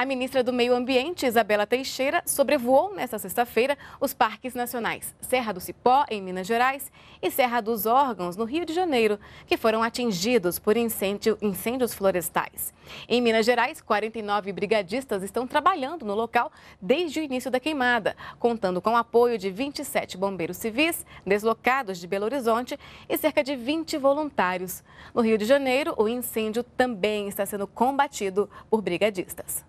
A ministra do Meio Ambiente, Isabela Teixeira, sobrevoou nesta sexta-feira os parques nacionais Serra do Cipó, em Minas Gerais, e Serra dos Órgãos, no Rio de Janeiro, que foram atingidos por incêndio, incêndios florestais. Em Minas Gerais, 49 brigadistas estão trabalhando no local desde o início da queimada, contando com o apoio de 27 bombeiros civis deslocados de Belo Horizonte e cerca de 20 voluntários. No Rio de Janeiro, o incêndio também está sendo combatido por brigadistas.